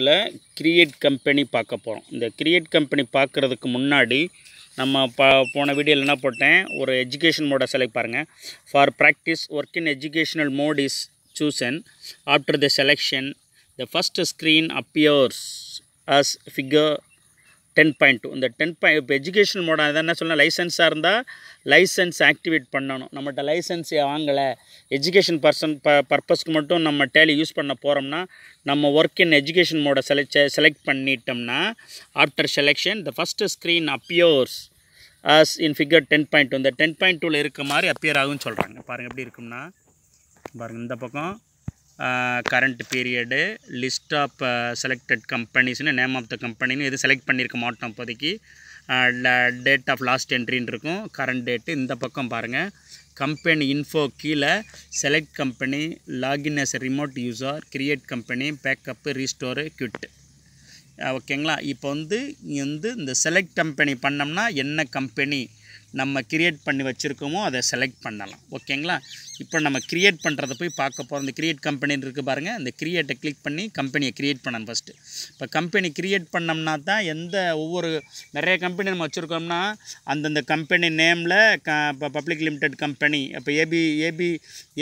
இதில் create company பார்க்க போகிறோம் இந்த கிரியேட் கம்பெனி பார்க்குறதுக்கு முன்னாடி நம்ம பா போன வீடியோவில் என்ன போட்டேன் ஒரு எஜுகேஷன் மோடை செலக்ட் பாருங்கள் for practice work in educational mode is chosen after the selection the first screen appears as figure ten point two இந்த டென் பாயிண்ட் இப்போ எஜுகேஷன் மோட என்ன சொல்லணும் லைசன்ஸாக இருந்தால் லைசன்ஸ் ஆக்டிவேட் பண்ணணும் நம்மகிட்ட லைசன்ஸ் வாங்கலை எஜுகேஷன் பர்சன் ப பர்பஸ்க்கு மட்டும் நம்ம டேலி யூஸ் பண்ண போகிறோம்னா நம்ம ஒர்க் இன் எஜுகேஷன் மோட செலக்ட் செலக்ட் பண்ணிட்டோம்னா after selection the first screen appears as in figure ten point two இந்த டென் பாயிண்ட் டூவில் இருக்க மாதிரி அப்பியர் ஆகும்னு சொல்கிறாங்க பாருங்கள் எப்படி இருக்கும்னா பாருங்கள் இந்த பக்கம் current period list of selected கம்பெனிஸ்னு நேம் ஆஃப் த கம்பெனின்னு எது செலக்ட் பண்ணியிருக்க மாட்டோம் இப்போதைக்கு டேட் ஆஃப் லாஸ்ட் என்ட்ரின்னு இருக்கும் கரண்ட் டேட்டு இந்த பக்கம் பாருங்கள் கம்பெனி இன்ஃபோ கீழே select company login yes remote user create company backup restore quit ஓகேங்களா இப்போ வந்து இங்கே வந்து இந்த செலக்ட் கம்பெனி பண்ணோம்னா என்ன கம்பெனி நம்ம கிரியேட் பண்ணி வச்சுருக்கோமோ அதை செலக்ட் பண்ணலாம் ஓகேங்களா இப்போ நம்ம க்ரியேட் பண்ணுறதை போய் பார்க்க போகிறோம் இந்த கிரியேட் கம்பெனின்னு இருக்குது பாருங்கள் இந்த க்ரியேட்டை கிளிக் பண்ணி கம்பெனியை க்ரியேட் பண்ணணும் ஃபஸ்ட்டு இப்போ கம்பெனி க்ரியேட் பண்ணோம்னா தான் எந்த ஒவ்வொரு நிறைய கம்பெனி நம்ம வச்சுருக்கோம்னா அந்தந்த கம்பெனி நேமில் க இப்போ பப்ளிக் லிமிடெட் கம்பெனி இப்போ AB AB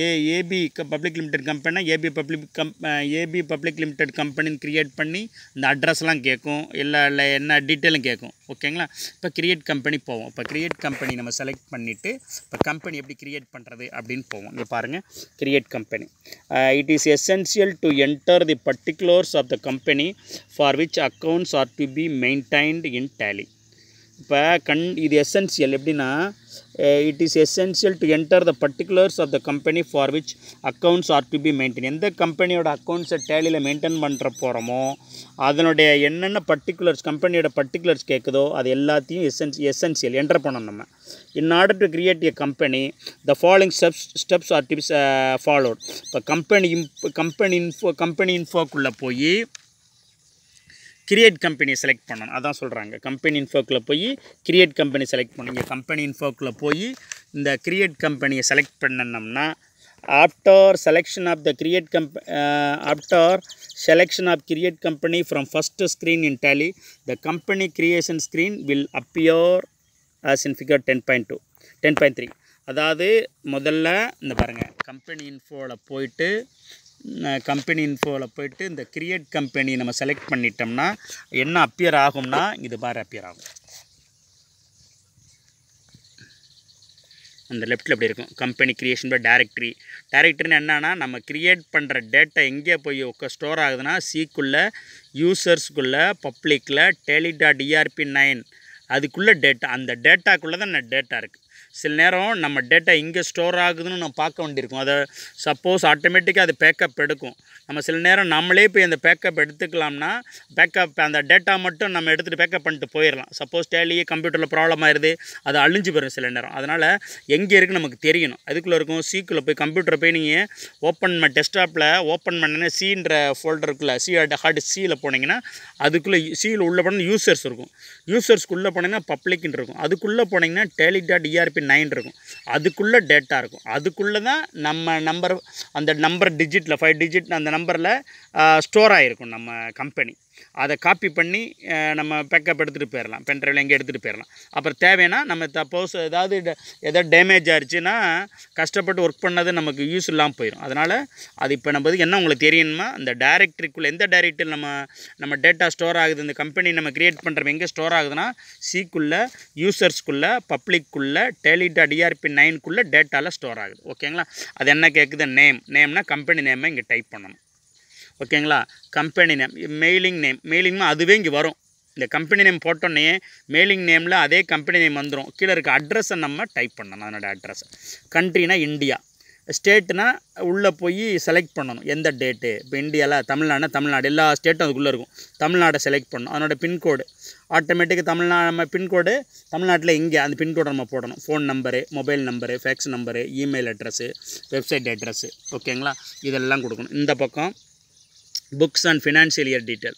A AB public limited company AB public கம் ஏபி பப்ளிக் லிமிடெட் கம்பெனின்னு க்ரியேட் பண்ணி இந்த அட்ரஸ்லாம் கேட்கும் இல்லை இல்லை என்ன டீட்டெயிலும் கேட்கும் ஓகேங்களா இப்போ க்ரியேட் கம்பெனி போவோம் இப்போ க்ரியேட் கம்பெனி நம்ம செலக்ட் பண்ணிவிட்டு இப்போ கம்பெனி எப்படி க்ரியேட் பண்ணுறது அப்படின்னு போவோம் ஆகும் இங்கே பாருங்கள் create company it is essential to enter the particulars of the company for which accounts are to be maintained in Tally இப்போ கண் இது எசென்சியல் எப்படின்னா Eh, it is essential to enter the particulars of the company for which accounts are to be maintained எந்த கம்பெனியோட அக்கௌண்ட்ஸை டேலியில் maintain பண்ணுற போகிறோமோ அதனுடைய என்னென்ன பர்டிகுலர்ஸ் கம்பெனியோட பர்டிகுலர்ஸ் கேட்குதோ அது எல்லாத்தையும் எசென்ஸ் எசென்சியல் என்டர் பண்ணணும் நம்ம in order to create a company the following steps steps are tips followed இப்போ company info company info company இன்ஃபோக்குள்ளே போய் கிரியேட் கம்பெனி செலக்ட் பண்ணணும் அதான் சொல்கிறாங்க கம்பெனி இன்ஃபோக்கில் போய் கிரியேட் கம்பெனி செலக்ட் பண்ணுங்க கம்பெனி இன்ஃபோக்கில் போய் இந்த கிரியேட் கம்பெனியை செலக்ட் பண்ணணும்னா after selection of the create கம்ப after selection of create company from first screen in Tally the company creation screen will appear as in figure ten point two ten point three அதாவது முதல்ல இந்த பாருங்கள் company இன்ஃபோவில் போயிட்டு company இன்ஃபோவில் போயிட்டு இந்த create company நம்ம select பண்ணிட்டோம்னா என்ன அப்பியர் ஆகும்னா இது பாரு அப்பியர் ஆகும் அந்த லெஃப்ட்டில் எப்படி இருக்கும் கம்பெனி கிரியேஷன் பை டேரக்டரி டேரக்டரின்னு என்னென்னா நம்ம கிரியேட் பண்ணுற டேட்டா எங்கே போய் ஸ்டோர் ஆகுதுன்னா சீக்குள்ள யூசர்ஸ்குள்ள பப்ளிக்கில் Tally dot ERP e nine அதுக்குள்ளே டேட்டா அந்த டேட்டாக்குள்ளே தான் டேட்டா இருக்குது சில நேரம் நம்ம டேட்டா இங்கே ஸ்டோர் ஆகுதுன்னு நம்ம பார்க்க வேண்டியிருக்கும் அதை சப்போஸ் ஆட்டோமேட்டிக்காக அது பேக்கப் எடுக்கும் நம்ம சில நேரம் நம்மளே போய் அந்த பேக்கப் எடுத்துக்கலாம்னா பேக்கப் அந்த டேட்டா மட்டும் நம்ம எடுத்துகிட்டு பேக்கப் பண்ணிட்டு போயிடலாம் சப்போஸ் டேலியே கம்ப்யூட்டரில் ப்ராப்ளம் ஆயிடுது அது அழிஞ்சு போயிடும் சில நேரம் அதனால் எங்கே இருக்குது நமக்கு தெரியணும் அதுக்குள்ளே இருக்கும் சீக்குள்ளே போய் கம்ப்யூட்டரை போய் நீங்கள் ஓப்பன் பண்ண டெஸ்க்டாப்பில் ஓப்பன் பண்ணனே சீன்ற ஃபோல்டருக்குள்ளே சி ஹார்டு சியில் போனீங்கன்னா அதுக்குள்ளே சியில் உள்ளே போனால் யூசர்ஸ் இருக்கும் யூசர்ஸ்க்குள்ளே போனீங்கன்னா பப்ளிக்னு இருக்கும் அதுக்குள்ளே போனீங்கன்னா டேலி டாட் இஆர்பி நைன் இருக்கும் அதுக்குள்ளே டேட்டா இருக்கும் அதுக்குள்ளே தான் நம்ம நம்பர் அந்த நம்பர் டிஜிட்டில் ஃபைவ் டிஜிட் அந்த நம்பரில் ஸ்டோர் ஆகிருக்கும் நம்ம கம்பெனி அதை காப்பி பண்ணி நம்ம பேக்கப் எடுத்துகிட்டு போயிடலாம் பென்ட்ரைவில் எங்கே எடுத்துகிட்டு போயிடலாம் அப்புறம் தேவைன்னா நம்ம தப்போஸ் ஏதாவது எதாவது டேமேஜ் ஆகிடுச்சுன்னா கஷ்டப்பட்டு ஒர்க் பண்ணது நமக்கு யூஸ் இல்லாமல் போயிடும் அதனால் அது இப்போ நம்ம என்ன உங்களுக்கு தெரியணுமா அந்த டேரக்டரிக்குள்ளே எந்த டேரக்டரில் நம்ம நம்ம டேட்டா ஸ்டோர் ஆகுது இந்த கம்பெனி நம்ம க்ரியேட் பண்ணுறோம் எங்கே ஸ்டோர் ஆகுதுன்னா சிக்குள்ளே யூசர்ஸ்குள்ளே பப்ளிக்குள்ளே டெலி டாட் டிஆர்பி நைனுக்குள்ளே டேட்டாவில் ஸ்டோர் ஆகுது ஓகேங்களா அது என்ன கேட்குது நேம் நேம்னா கம்பெனி நேமை இங்கே டைப் பண்ணணும் ஓகேங்களா கம்பெனி நேம் மெயிலிங் நேம் மெயிலிங்னா அதுவே இங்கே வரும் இந்த கம்பெனி நேம் போட்டோன்னே மெயிலிங் நேமில் அதே கம்பெனி நேம் வந்துடும் கீழே இருக்க அட்ரஸை நம்ம டைப் பண்ணணும் அதனோட அட்ரஸ் கண்ட்ரினா இந்தியா ஸ்டேட்னா உள்ளே போய் செலக்ட் பண்ணணும் எந்த டேட்டு இப்போ இந்தியாவில் தமிழ்நாடுனா தமிழ்நாடு எல்லா ஸ்டேட்டும் அதுக்குள்ளே இருக்கும் தமிழ்நாடை செலக்ட் பண்ணணும் அதனோட பின்கோடு ஆட்டோமேட்டிக்காக தமிழ்நாடு நம்ம பின்கோடு தமிழ்நாட்டில் இங்கே அந்த பின்கோடை நம்ம போடணும் phone number mobile number fax number email address website address ஓகேங்களா இதெல்லாம் கொடுக்கணும் இந்த பக்கம் books and financial year year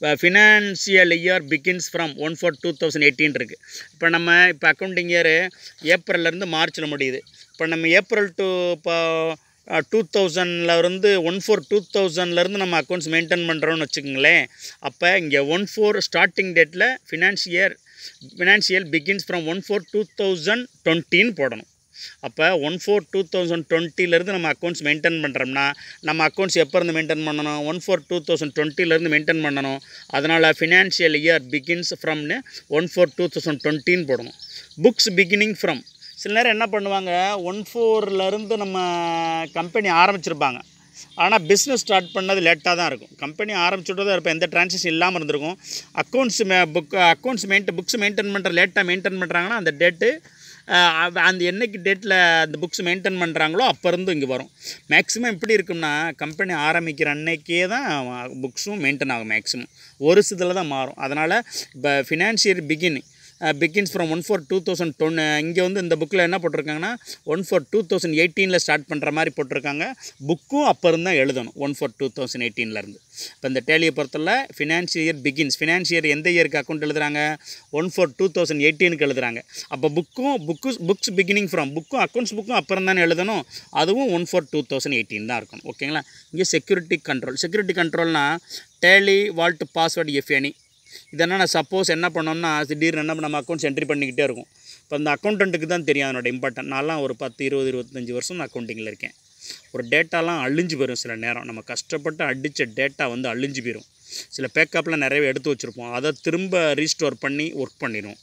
இப்போ financial year begins from one four two thousand eighteen இருக்குது இப்போ நம்ம இப்போ அக்கௌண்டிங் இயரு ஏப்ரல்லேருந்து மார்ச்சில் முடியுது இப்போ நம்ம ஏப்ரல் டு இப்போ டூ தௌசண்ட்லேருந்து ஒன் ஃபோர் டூ தௌசண்ட்லேருந்து நம்ம அக்கௌண்ட்ஸ் மெயின்டைன் பண்ணுறோன்னு வச்சுக்கோங்களேன் அப்போ இங்கே ஒன் ஃபோர் ஸ்டார்டிங் டேட்டில் financial financial begins from one four two thousand டுவெண்ட்டின்னு போடணும் அப்போ ஒன் ஃபோர் டூ தௌசண்ட் டுவெண்ட்டிலேருந்து நம்ம அக்கௌண்ட்ஸ் மெயின்டைன் பண்ணுறோம்னா நம்ம அக்கௌண்ட்ஸ் எப்போ இருந்து மெயின்டைன் பண்ணணும் ஒன் ஃபோர் டூ தௌசண்ட் டுவெண்ட்டிலேருந்து மெயின்டைன் பண்ணணும் அதனால் ஃபினான்ஷியல் இயர் பிகின்ஸ் ஃப்ரம்னு ஒன் ஃபோர் டூ தௌசண்ட் டுவெண்ட்டின்னு போடணும் புக்ஸ் பிகினிங் ஃப்ரம் சில நேரம் என்ன பண்ணுவாங்க ஒன் ஃபோர்லேருந்து நம்ம கம்பெனி ஆரம்பிச்சிருப்பாங்க ஆனால் பிஸ்னஸ் ஸ்டார்ட் பண்ணது லேட்டாக தான் இருக்கும் கம்பெனி ஆரம்பிச்சுட்டு இருப்போம் எந்த ட்ரான்ஸாக்ஷன் இல்லாமல் இருந்திருக்கும் அக்கௌண்ட்ஸ் மே புக் அக்கௌண்ட்ஸ் மெயின்ட் புக்ஸ் மெயின்டைன் பண்ணுற லேட்டாக மெயின்டைன் பண்ணுறாங்கன்னா அந்த டேட்டு அந்த என்றைக்கு டேட்டில் அந்த புக்ஸ் மெயின்டைன் பண்ணுறாங்களோ அப்போருந்து இங்கே வரும் மேக்ஸிமம் எப்படி இருக்கும்னா கம்பெனி ஆரம்பிக்கிற அன்னைக்கே தான் புக்ஸும் மெயின்டைன் ஆகும் மேக்ஸிமம் ஒரு சிதில் தான் மாறும் அதனால் இப்போ financial beginning begins from one four two thousand டொன் இங்கே வந்து இந்த புக்கில் என்ன போட்டிருக்காங்கன்னா ஒன் ஃபோர் டூ தௌசண்ட் எயிட்டீனில் ஸ்டார்ட் பண்ணுற மாதிரி போட்டிருக்காங்க புக்கும் அப்போ இருந்தால் எழுதணும் ஒன் ஃபோர் டூ தௌசண்ட் இருந்து இப்போ இந்த டேலியை பொறுத்தல ஃபினான்ஷியல் இயர் பிகின்ஸ் ஃபினான்ஷியர் எந்த இயருக்கு அக்கௌண்ட் எழுதுறாங்க ஒன் ஃபோர் டூ தௌசண்ட் எயிட்டீனுக்கு எழுதுறாங்க அப்போ புக்கும் புக்கு புக்ஸ் பிகினிங் ஃப்ரம் புக்கும் அக்கௌண்ட்ஸ் புக்கும் அப்புறம் தானே எழுதணும் அதுவும் one four two thousand eighteen தான் இருக்கும் ஓகேங்களா இங்கே செக்யூரிட்டி கண்ட்ரோல் செக்யூரிட்டி கண்ட்ரோல்னால் டேலி வால்ட் பாஸ்வேர்டு எஃப்எனி இது நான் சப்போஸ் என்ன பண்ணோம்னா திடீர்னு என்ன நம்ம அக்கௌண்ட்ஸ் என்ட்ரி பண்ணிக்கிட்டே இருக்கும் இப்போ அந்த அக்கௌண்ட்டுக்கு தான் தெரியும் அதனோட இம்பார்ட்டன் நான்லாம் ஒரு பத்து இருபது இருபத்தஞ்சி வருஷம் நான் அக்கௌண்டிங்கில் இருக்கேன் ஒரு டேட்டாலாம் அழிஞ்சு போயிடும் சில நேரம் நம்ம கஷ்டப்பட்டு அடித்த டேட்டா வந்து அழிஞ்சு போயிடும் சில பேக்கப்லாம் நிறையவே எடுத்து வச்சுருப்போம் அதை திரும்ப ரீஸ்டோர் பண்ணி ஒர்க் பண்ணிடும்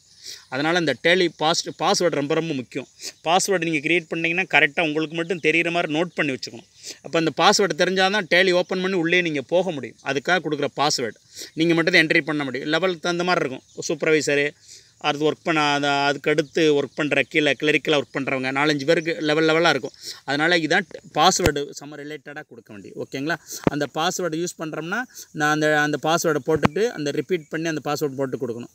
அதனால் இந்த டேலி பாஸ்ட் பாஸ்வேர்டு ரொம்ப ரொம்ப முக்கியம் பாஸ்வேர்டு நீங்கள் க்ரியேட் பண்ணிங்கன்னா கரெக்டாக உங்களுக்கு மட்டும் தெரிகிற மாதிரி நோட் பண்ணி வச்சுக்கணும் அப்போ அந்த பாஸ்வேர்டு தெரிஞ்சால் தான் டேலி ஓப்பன் பண்ணி உள்ளே நீங்கள் போக முடியும் அதுக்காக கொடுக்குற பாஸ்வேர்டு நீங்கள் மட்டும் தான் என்ட்ரி பண்ண முடியும் லெவலுக்கு தகுந்த மாதிரி இருக்கும் சூப்பர்வைசரு அது ஒர்க் பண்ண அதை அதுக்கடுத்து ஒர்க் பண்ணுற கீழே கிளரிக்கலாக ஒர்க் பண்ணுறவங்க நாலஞ்சு பேருக்கு லெவல் லெவலாக இருக்கும் அதனால் இதுதான் பாஸ்வேர்டு சம்ம ரிலேட்டடாக கொடுக்க வேண்டியது ஓகேங்களா அந்த பாஸ்வேர்டு யூஸ் பண்ணுறோம்னா நான் அந்த அந்த பாஸ்வேர்டை போட்டுட்டு அந்த ரிப்பீட் பண்ணி அந்த பாஸ்வேர்டு போட்டு கொடுக்கணும்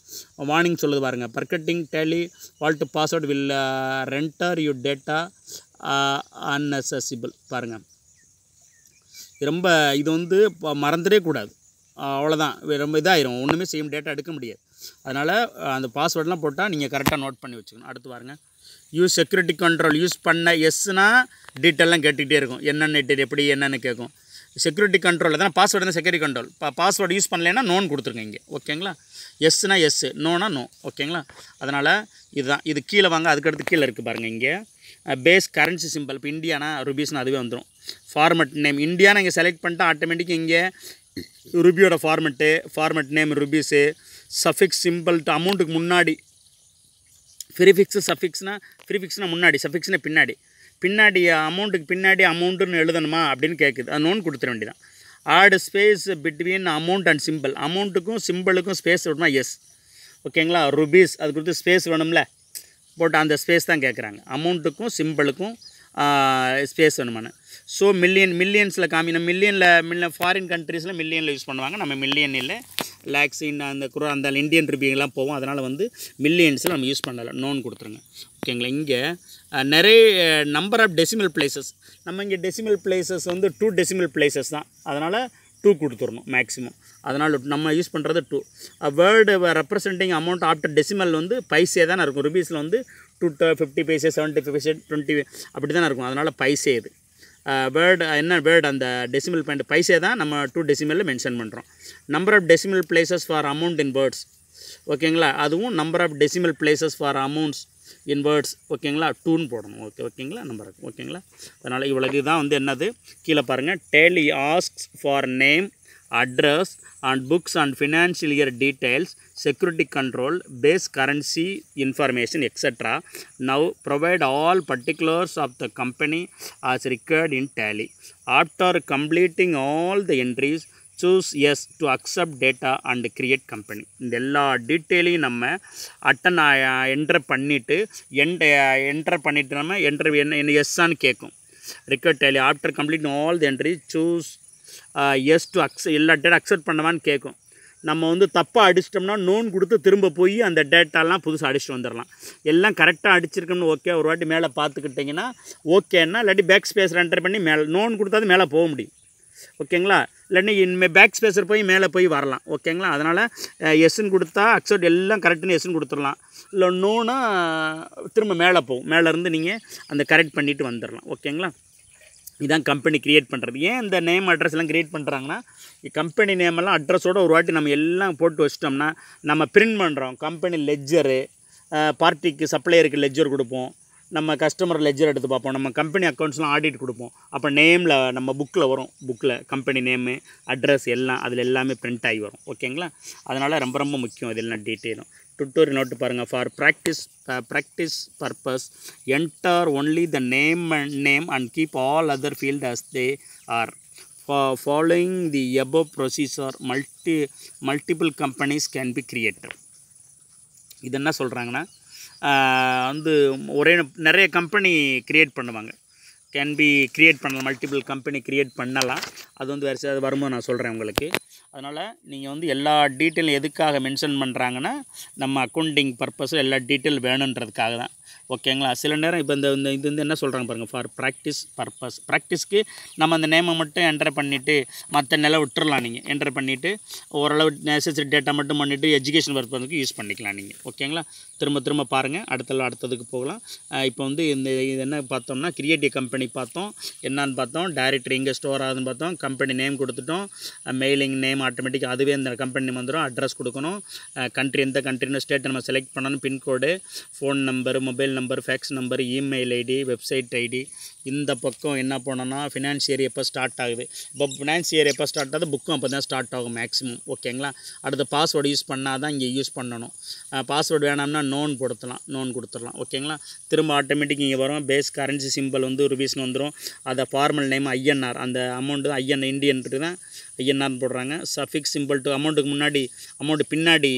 வார்னிங் சொல்லுது பாருங்கள் forgetting Tally vault password will render you data inaccessible பாருங்கள் ரொம்ப இது வந்து மறந்துடே கூடாது அவ்வளோதான் ரொம்ப இதாகிரும் ஒன்றுமே சேம் டேட்டா எடுக்க முடியாது அதனால் அந்த பாஸ்வேர்டெலாம் போட்டால் நீங்கள் கரெக்டாக நோட் பண்ணி வச்சுக்கணும் அடுத்து பாருங்கள் யூஸ் செக்யூரிட்டி கண்ட்ரோல் யூஸ் பண்ண எஸ்னால் டீட்டெயிலாம் கேட்டுக்கிட்டே இருக்கும் என்னென்ன டீட்டெயில் எப்படி என்னென்னு கேட்கும் செக்யூரிட்டி கண்ட்ரோல் தான் பாஸ்வேர்டு தான் செக்யூரிட்டி கண்ட்ரோல் இப்போ பாஸ்வேர்டு யூஸ் பண்ணலனா நோன் கொடுத்துருங்க இங்கே ஓகேங்களா எஸ்னால் எஸ்ஸு நோனா நோ ஓகேங்களா அதனால் இதுதான் இது கீழே வாங்க அதுக்கடுத்து கீழே இருக்குது பாருங்கள் இங்கே பேஸ் கரன்சி சிம்பிள் இப்போ இந்தியானா ருபீஸ்னு அதுவே வந்துடும் ஃபார்மெட் நேம் இந்தியானா இங்கே செலக்ட் பண்ணிட்டால் ஆட்டோமேட்டிக்காக இங்கே ருபியோட format format name rupees suffix சிம்பிள்ட்டு அமௌண்ட்டுக்கு முன்னாடி ஃப்ரீஃபிக்ஸ் சஃபிக்ஸ்னா ஃப்ரீஃபிக்ஸ்னால் முன்னாடி சஃபிக்ஸ்னா பின்னாடி பின்னாடி அமௌண்ட்டுக்கு பின்னாடி அமௌண்ட்டுன்னு எழுதணுமா அப்படின்னு கேட்குது அது நோன் கொடுத்துட வேண்டியதான் add space between amount and symbol அமௌண்ட்டுக்கும் சிம்பிளுக்கும் ஸ்பேஸ் விடணுமா எஸ் ஓகேங்களா ருபீஸ் அது கொடுத்து ஸ்பேஸ் வேணும்ல போட்டு அந்த ஸ்பேஸ் தான் கேட்குறாங்க அமௌண்ட்டுக்கும் சிம்பிளுக்கும் ஸ்பேஸ் வேணுமானு ஸோ மில்லியன் மில்லியன்ஸில் காமி நம்ம மில்லியனில் மில்லியன் ஃபாரின் கண்ட்ரீஸில் மில்லியனில் யூஸ் பண்ணுவாங்க நம்ம மில்லியனில் லேக்ஸ் அந்த குரோ அந்த இந்தியன் ரிபியூலாம் போவோம் அதனால் வந்து மில்லியன்ஸில் நம்ம யூஸ் பண்ணலை நோன் கொடுத்துருங்க ஓகேங்களா இங்கே நிறைய நம்பர் ஆஃப் டெசிமல் பிளேசஸ் நம்ம இங்கே டெசிமல் பிளேசஸ் வந்து டூ டெசிமல் பிளேசஸ் தான் அதனால் டூ கொடுத்துடணும் மேக்ஸிமம் அதனால் நம்ம யூஸ் பண்ணுறது two word representing amount after decimal வந்து பைசே தானே இருக்கும் ருபீஸில் வந்து two fifty paise seventy paise twenty அப்படி தானே இருக்கும் அதனால் பைசே இது வேர்டு என்ன வேர்டு அந்த டெசிமல் பாயிண்ட் பைசே தான் நம்ம டூ டெசிமலில் மென்ஷன் பண்ணுறோம் number of decimal places for amount in words ஓகேங்களா அதுவும் number of decimal places for amounts in words ஓகேங்களா டூன்னு போடணும் ஓகே ஓகேங்களா நம்பர் ஓகேங்களா அதனால் இவ்வளோ இதுதான் வந்து என்னது கீழே பாருங்கள் Tally asks for name address and books and financial year details security control base currency information extra now provide all particulars of the company as required in Tally after completing all the entries choose yes to accept data and create company இந்த எல்லா டீட்டெயிலையும் நம்ம attend enter பண்ணிவிட்டு என் enter பண்ணிவிட்டு நம்ம enter என்ன என்ன எஸ்ஸான்னு கேட்கும் required Tally after complete all the entries choose yes to அக்ஸ் எல்லா டேட்டா அக்செப்ட் பண்ணவான்னு கேட்கும் நம்ம வந்து தப்பாக அடிச்சிட்டோம்னா நோன் கொடுத்து திரும்ப போய் அந்த டேட்டாலாம் புதுசாக அடிச்சுட்டு வந்துடலாம் எல்லாம் கரெக்டாக அடிச்சிருக்கோம்னு ஓகே ஒரு வாட்டி மேலே பார்த்துக்கிட்டிங்கன்னா ஓகேன்னா இல்லாட்டி பேக் ஸ்பேஸில் என்டர் பண்ணி மேலே நோன் கொடுத்தாது மேலே போக முடியும் ஓகேங்களா இல்லைன்னா இனிமேல் பேக் ஸ்பேஸர் போய் மேலே போய் வரலாம் ஓகேங்களா அதனால் எஸ்ன்னு கொடுத்தா அக்செப்ட் எல்லாம் கரெக்டுன்னு எஸ்னு கொடுத்துடலாம் இல்லை நோனா திரும்ப மேலே போகும் மேலேருந்து நீங்கள் அந்த கரெக்ட் பண்ணிவிட்டு வந்துடலாம் ஓகேங்களா இதான் கம்பெனி க்ரியேட் பண்ணுறது ஏன் இந்த நேம் அட்ரஸ் எல்லாம் க்ரியேட் பண்ணுறாங்கன்னா கம்பெனி நேமெல்லாம் அட்ரஸோடு ஒரு வாட்டி நம்ம எல்லாம் போட்டு வச்சிட்டோம்னா நம்ம பிரிண்ட் பண்ணுறோம் கம்பெனி லெஜ்ஜரு பார்ட்டிக்கு சப்ளையருக்கு லெஜ்ஜர் கொடுப்போம் நம்ம கஸ்டமர் லெஜர் எடுத்து பார்ப்போம் நம்ம கம்பெனி அக்கௌண்ட்ஸ்லாம் ஆடிட் கொடுப்போம் அப்போ நேமில் நம்ம புக்கில் வரும் புக்கில் கம்பெனி நேமு அட்ரஸ் எல்லாம் அதில் எல்லாமே பிரிண்ட் ஆகி வரும் ஓகேங்களா அதனால் ரொம்ப ரொம்ப முக்கியம் இதெல்லாம் டீட்டெயிலும் டுட்டோரி நோட்டு பாருங்கள் for practice practice purpose enter only the name and name and keep all other field as they are following the above procedure multi multiple companies can be created இது என்ன சொல்கிறாங்கன்னா வந்து ஒரே நிறைய கம்பெனி க்ரியேட் பண்ணுவாங்க can be create பண்ணலாம் multiple company create பண்ணலாம் அது வந்து வேறு அது வரும்போது நான் சொல்கிறேன் உங்களுக்கு அதனால் நீங்கள் வந்து எல்லா டீட்டெயில் எதுக்காக மென்ஷன் பண்ணுறாங்கன்னா நம்ம அக்கௌண்டிங் பர்பஸும் எல்லா டீட்டெயில் வேணுன்றதுக்காக தான் ஓகேங்களா சில நேரம் இப்போ இந்த இந்த இது வந்து என்ன சொல்கிறாங்க பாருங்கள் ஃபார் ப்ராக்டிஸ் பர்பஸ் ப்ராக்டிஸ்க்கு நம்ம அந்த நேமை மட்டும் என்டர் பண்ணிவிட்டு மற்ற நிலை விட்டுறலாம் நீங்கள் என்டர் பண்ணிவிட்டு ஓரளவு நெசசரி டேட்டா மட்டும் பண்ணிவிட்டு எஜுகேஷன் பர்பஸ்க்கு யூஸ் பண்ணிக்கலாம் நீங்கள் ஓகேங்களா திரும்ப திரும்ப பாருங்கள் அடுத்த அடுத்ததுக்கு போகலாம் இப்போ வந்து இந்த இது என்ன பார்த்தோம்னா கிரியேட்டிவ் கம்பெனி பார்த்தோம் என்னான்னு பார்த்தோம் டைரக்டர் இங்கே ஸ்டோர் ஆகுதுன்னு பார்த்தோம் கம்பெனி நேம் கொடுத்துட்டோம் மெயிலிங் நேம் ஆட்டோமேட்டிக் அதுவே அந்த கம்பெனி வந்துடும் அட்ரஸ் கொடுக்கணும் கண்ட்ரி எந்த கண்ட்ரின்னு ஸ்டேட் நம்ம செலக்ட் பண்ணணும் pincode phone number mobile mobile number fax number email ID website ID இந்த பக்கம் என்ன பண்ணோன்னா ஃபினான்ஸ் இயர் எப்போ ஸ்டார்ட் ஆகுது இப்போ ஃபினான்ஸ் இயர் எப்போ ஸ்டார்ட் ஆகுது புக்கும் அப்போ தான் ஸ்டார்ட் ஆகும் மேக்ஸிமம் ஓகேங்களா அடுத்த பாஸ்வேர்டு யூஸ் பண்ணால் தான் இங்கே யூஸ் பண்ணணும் பாஸ்வேர்டு வேணாம்னா நோன் கொடுத்துடலாம் நோன் கொடுத்துடலாம் ஓகேங்களா திரும்ப ஆட்டோமேட்டிக் இங்கே வரும் பேஸ் கரன்சி சிம்பிள் வந்து ருபீஸ்னு வந்துடும் அதை ஃபார்மல் நேம் ஐஎன்ஆர் அந்த அமௌண்ட்டு ஐஎன் இண்டியன்ட்டு தான் ஐஎன்ஆர்னு போடுறாங்க சஃபிக்ஸ் சிம்பிள் டு அமௌண்ட்டுக்கு முன்னாடி அமௌண்ட்டு பின்னாடி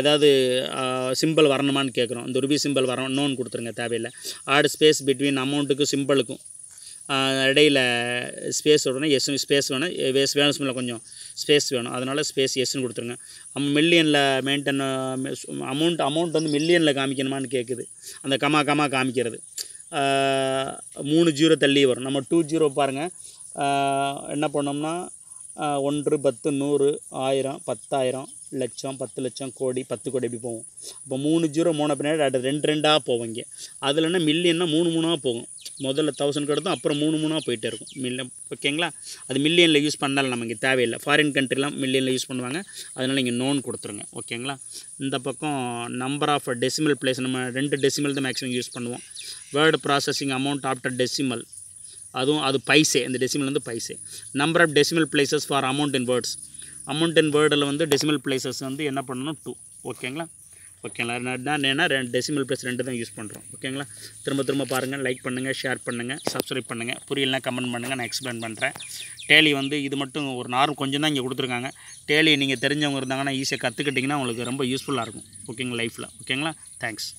ஏதாவது சிம்பிள் வரணுமான்னு கேட்குறோம் இந்த ருபி சிம்பிள் நோன் கொடுத்துருங்க தேவையில்லை ஆட் ஸ்பேஸ் பிட்வீன் அமௌண்ட்டுக்கும் சிம்பிளுக்கும் இடையில் ஸ்பேஸ் விடணும் எஸ் ஸ்பேஸ் வேணும் வேஸ் வேணும் சொல்ல கொஞ்சம் ஸ்பேஸ் வேணும் அதனால் ஸ்பேஸ் எஸ்ன்னு கொடுத்துருங்க மில்லியனில் மெயின்டைன் அமௌண்ட் அமௌண்ட் வந்து மில்லியனில் காமிக்கணுமான்னு கேட்குது அந்த கமா கமா காமிக்கிறது மூணு ஜீரோ தள்ளி வரும் நம்ம டூ ஜீரோ பாருங்கள் என்ன பண்ணோம்னா ஒன்று பத்து நூறு ஆயிரம் பத்தாயிரம் லட்சம் பத்து லட்சம் கோடி பத்து கோடி எப்படி போவோம் அப்போ மூணு ஜீரோ மூணு பின்னாடி அது ரெண்டு ரெண்டாக போவோம் இங்கே அதில் மில்லியன்னா மூணு மூணாக போகும் முதல்ல தௌசண்ட் கிடத்தும் அப்புறம் மூணு மூணாக போயிட்டே இருக்கும் மில்லியன் ஓகேங்களா அது மில்லியனில் யூஸ் பண்ணாலும் நமக்கு தேவையில்லை ஃபாரின் கண்ட்ரிலாம் மில்லியனில் யூஸ் பண்ணுவாங்க அதனால் இங்கே நோன் கொடுத்துருங்க ஓகேங்களா இந்த பக்கம் நம்பர் ஆஃப் டெசிமல் பிளேஸ் நம்ம ரெண்டு டெசிமல் தான் மேக்ஸிமம் யூஸ் பண்ணுவோம் word processing amount after decimal அதுவும் அது பைசே இந்த டெசிமல் வந்து paise number of decimal places for amount in words amount in வேர்டில் வந்து டெசிமல் பிளேசஸ் வந்து என்ன பண்ணணும் டூ ஓகேங்களா ஓகேங்களா நான் என்ன ரெண்டு டெசிமல் பிளேஸ் ரெண்டு தான் யூஸ் பண்ணுறோம் ஓகேங்களா திரும்ப திரும்ப பாருங்கள் லைக் பண்ணுங்கள் ஷேர் பண்ணுங்கள் சப்ஸ்கிரைப் பண்ணுங்கள் புரியலனா கமெண்ட் பண்ணுங்கள் நான் எக்ஸ்பிளைன் பண்ணுறேன் டேலி வந்து இது மட்டும் ஒரு நார்மல் கொஞ்சம் தான் இங்கே கொடுத்துருக்காங்க டேலி நீங்கள் தெரிஞ்சவங்க இருந்தாங்கன்னா ஈஸியாக கற்றுக்கிட்டிங்கன்னா உங்களுக்கு ரொம்ப யூஸ்ஃபுல்லாக இருக்கும் ஓகேங்களா லைஃப்பில் ஓகேங்களா தேங்க்ஸ்